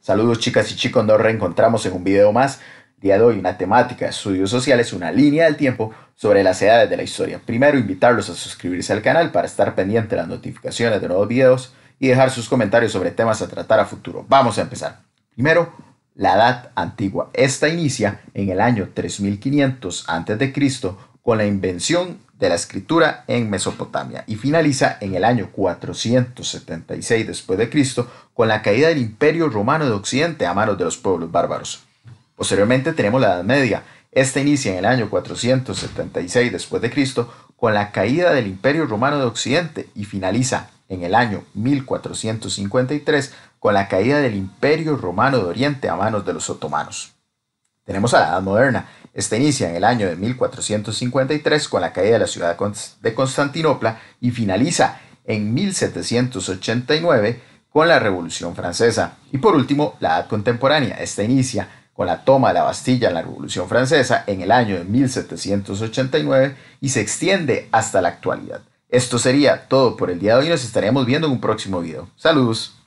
Saludos chicas y chicos, nos reencontramos en un video más. Día de hoy una temática de estudios sociales, una línea del tiempo sobre las edades de la historia. Primero invitarlos a suscribirse al canal para estar pendiente de las notificaciones de nuevos videos y dejar sus comentarios sobre temas a tratar a futuro. Vamos a empezar. Primero, la edad antigua. Esta inicia en el año 3500 a.C. con la invención de la escritura en Mesopotamia y finaliza en el año 476 después de Cristo con la caída del Imperio Romano de Occidente a manos de los pueblos bárbaros. Posteriormente tenemos la Edad Media. Esta inicia en el año 476 después de Cristo con la caída del Imperio Romano de Occidente y finaliza en el año 1453 con la caída del Imperio Romano de Oriente a manos de los otomanos. Tenemos a la Edad Moderna. Esta inicia en el año de 1453 con la caída de la ciudad de Constantinopla y finaliza en 1789 con la Revolución Francesa. Y por último, la Edad Contemporánea. Esta inicia con la toma de la Bastilla en la Revolución Francesa en el año de 1789 y se extiende hasta la actualidad. Esto sería todo por el día de hoy. Nos estaremos viendo en un próximo video. Saludos.